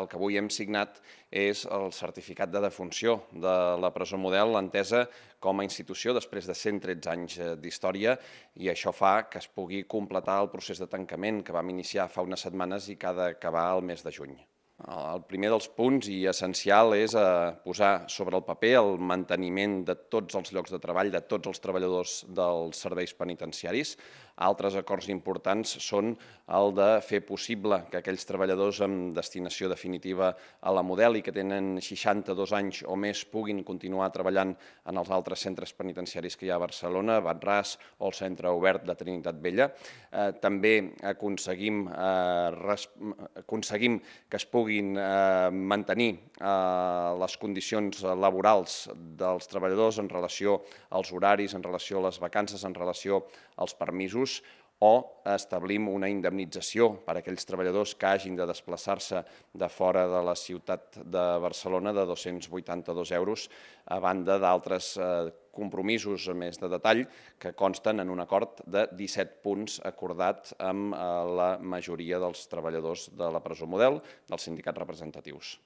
El que avui hem signat és el certificat de defunció de la presó model, l'entesa com a institució després de 113 anys eh, d'història, i això fa que es pugui completar el procés de tancament que vam iniciar fa unes setmanes i que ha d'acabar el mes de juny. El primer dels punts i essencial és eh, posar sobre el paper el manteniment de tots els llocs de treball de tots els treballadors dels serveis penitenciaris. Altres acords importants són el de fer possible que aquells treballadors amb destinació definitiva a la model i que tenen 62 anys o més puguin continuar treballant en els altres centres penitenciaris que hi ha a Barcelona, Batràs o el Centre Obert de Trinitat Vella. Eh, també aconseguim, eh, aconseguim que es pugui puguin eh, mantenir eh, les condicions laborals dels treballadors en relació als horaris, en relació a les vacances, en relació als permisos, o establim una indemnització per a aquells treballadors que hagin de desplaçar-se de fora de la ciutat de Barcelona de 282 euros, a banda d'altres eh, compromisos més de detall que consten en un acord de 17 punts acordat amb eh, la majoria dels treballadors de la presó model, dels sindicats representatius.